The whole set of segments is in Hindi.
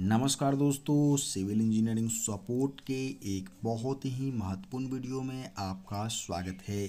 नमस्कार दोस्तों सिविल इंजीनियरिंग सपोर्ट के एक बहुत ही महत्वपूर्ण वीडियो में आपका स्वागत है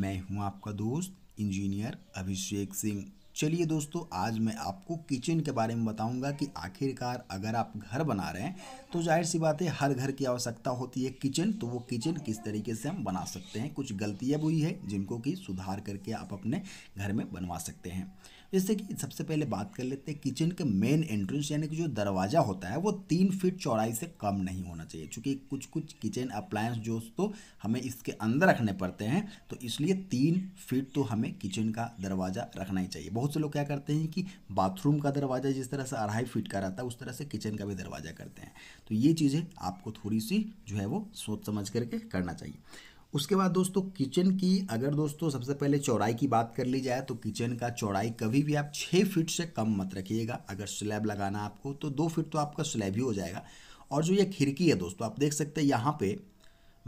मैं हूं आपका दोस्त इंजीनियर अभिषेक सिंह चलिए दोस्तों आज मैं आपको किचन के बारे में बताऊंगा कि आखिरकार अगर आप घर बना रहे हैं तो जाहिर सी बात है हर घर की आवश्यकता होती है किचन तो वो किचन किस तरीके से हम बना सकते हैं कुछ गलतियाँ भी है जिनको कि सुधार करके आप अपने घर में बनवा सकते हैं जैसे कि सबसे पहले बात कर लेते हैं किचन के मेन एंट्रेंस यानी कि जो दरवाज़ा होता है वो तीन फीट चौड़ाई से कम नहीं होना चाहिए क्योंकि कुछ कुछ किचन अप्लायंस जो तो हमें इसके अंदर रखने पड़ते हैं तो इसलिए तीन फीट तो हमें किचन का दरवाज़ा रखना ही चाहिए बहुत से लोग क्या करते हैं कि बाथरूम का दरवाज़ा जिस तरह से अढ़ाई फीट का रहता है उस तरह से किचन का भी दरवाज़ा करते हैं तो ये चीज़ें आपको थोड़ी सी जो है वो सोच समझ करके करना चाहिए उसके बाद दोस्तों किचन की अगर दोस्तों सबसे पहले चौड़ाई की बात कर ली जाए तो किचन का चौड़ाई कभी भी आप छः फीट से कम मत रखिएगा अगर स्लैब लगाना आपको तो दो फीट तो आपका स्लैब ही हो जाएगा और जो ये खिड़की है दोस्तों आप देख सकते हैं यहाँ पे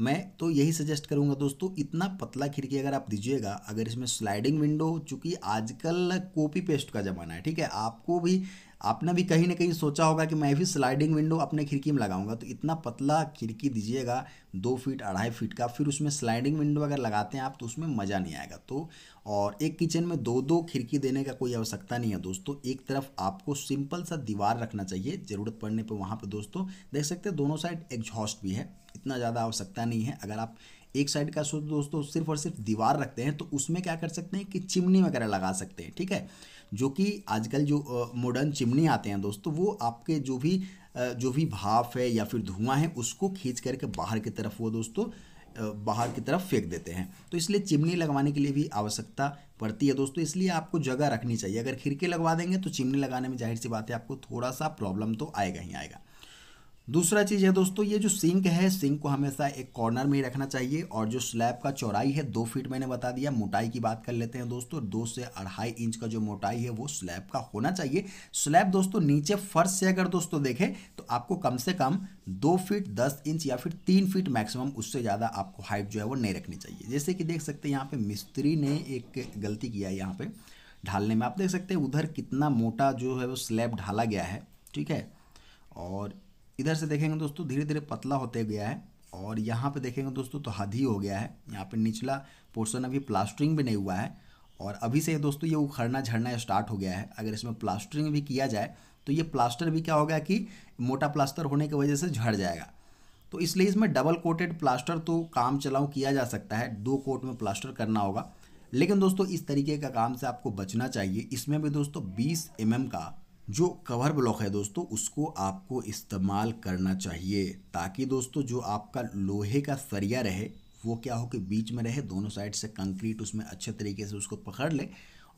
मैं तो यही सजेस्ट करूँगा दोस्तों इतना पतला खिड़की अगर आप दीजिएगा अगर इसमें स्लाइडिंग विंडो चूँकि आजकल कॉपी पेस्ट का ज़माना है ठीक है आपको भी आपने भी कहीं ना कहीं सोचा होगा कि मैं भी स्लाइडिंग विंडो अपने खिड़की में लगाऊंगा तो इतना पतला खिड़की दीजिएगा दो फीट अढ़ाई फीट का फिर उसमें स्लाइडिंग विंडो अगर लगाते हैं आप तो उसमें मज़ा नहीं आएगा तो और एक किचन में दो दो खिड़की देने का कोई आवश्यकता नहीं है दोस्तों एक तरफ आपको सिंपल सा दीवार रखना चाहिए ज़रूरत पड़ने पर वहाँ पर दोस्तों देख सकते हैं दोनों साइड एग्जॉस्ट भी है इतना ज़्यादा आवश्यकता नहीं है अगर आप एक साइड का सो दोस्तों सिर्फ और सिर्फ दीवार रखते हैं तो उसमें क्या कर सकते हैं कि चिमनी वगैरह लगा सकते हैं ठीक है जो कि आजकल जो मॉडर्न चिमनी आते हैं दोस्तों वो आपके जो भी जो भी भाप है या फिर धुआं है उसको खींच करके बाहर की तरफ वो दोस्तों बाहर की तरफ फेंक देते हैं तो इसलिए चिमनी लगवाने के लिए भी आवश्यकता पड़ती है दोस्तों इसलिए आपको जगह रखनी चाहिए अगर खिड़की लगवा देंगे तो चिमनी लगाने में जाहिर सी बात है आपको थोड़ा सा प्रॉब्लम तो आएगा ही आएगा दूसरा चीज़ है दोस्तों ये जो सिंक है सिंक को हमेशा एक कॉर्नर में ही रखना चाहिए और जो स्लैब का चौड़ाई है दो फीट मैंने बता दिया मोटाई की बात कर लेते हैं दोस्तों दो से अढ़ाई इंच का जो मोटाई है वो स्लैब का होना चाहिए स्लैब दोस्तों नीचे फर्श से अगर दोस्तों देखें तो आपको कम से कम दो फीट दस इंच या फिर तीन फीट मैक्सिमम उससे ज़्यादा आपको हाइट जो है वो नहीं रखनी चाहिए जैसे कि देख सकते हैं यहाँ पर मिस्त्री ने एक गलती किया है यहाँ पर ढालने में आप देख सकते हैं उधर कितना मोटा जो है वो स्लैब ढाला गया है ठीक है और इधर से देखेंगे दोस्तों धीरे धीरे पतला होते गया है और यहाँ पे देखेंगे दोस्तों तो हद ही हो गया है यहाँ पे निचला पोर्शन अभी प्लास्टरिंग भी नहीं हुआ है और अभी से दोस्तों ये उखड़ना झड़ना स्टार्ट हो गया है अगर इसमें प्लास्टरिंग भी किया जाए तो ये प्लास्टर भी क्या होगा कि मोटा प्लास्टर होने की वजह से झड़ जाएगा तो इसलिए इसमें डबल कोटेड प्लास्टर तो काम चलाऊ किया जा सकता है दो कोट में प्लास्टर करना होगा लेकिन दोस्तों इस तरीके का काम से आपको बचना चाहिए इसमें भी दोस्तों 20 एम mm का जो कवर ब्लॉक है दोस्तों उसको आपको इस्तेमाल करना चाहिए ताकि दोस्तों जो आपका लोहे का सरिया रहे वो क्या हो कि बीच में रहे दोनों साइड से कंक्रीट उसमें अच्छे तरीके से उसको पकड़ ले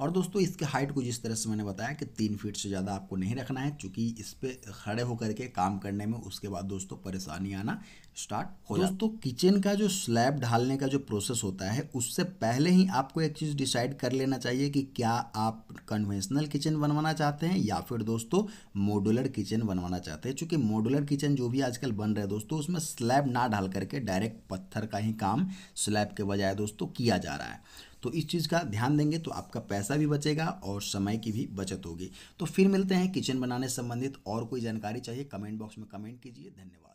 और दोस्तों इसके हाइट कुछ इस तरह से मैंने बताया कि तीन फीट से ज़्यादा आपको नहीं रखना है चूँकि इस पर खड़े होकर के काम करने में उसके बाद दोस्तों परेशानी आना स्टार्ट हो दोस्तों किचन का जो स्लैब ढालने का जो प्रोसेस होता है उससे पहले ही आपको एक चीज़ डिसाइड कर लेना चाहिए कि क्या आप कन्वेंशनल किचन बनवाना चाहते हैं या फिर दोस्तों मॉडुलर किचन बनवाना चाहते हैं क्योंकि मॉडुलर किचन जो भी आजकल बन रहे दोस्तों उसमें स्लैब ना ढाल करके डायरेक्ट पत्थर का ही काम स्लैब के बजाय दोस्तों किया जा रहा है तो इस चीज़ का ध्यान देंगे तो आपका पैसा भी बचेगा और समय की भी बचत होगी तो फिर मिलते हैं किचन बनाने संबंधित और कोई जानकारी चाहिए कमेंट बॉक्स में कमेंट कीजिए धन्यवाद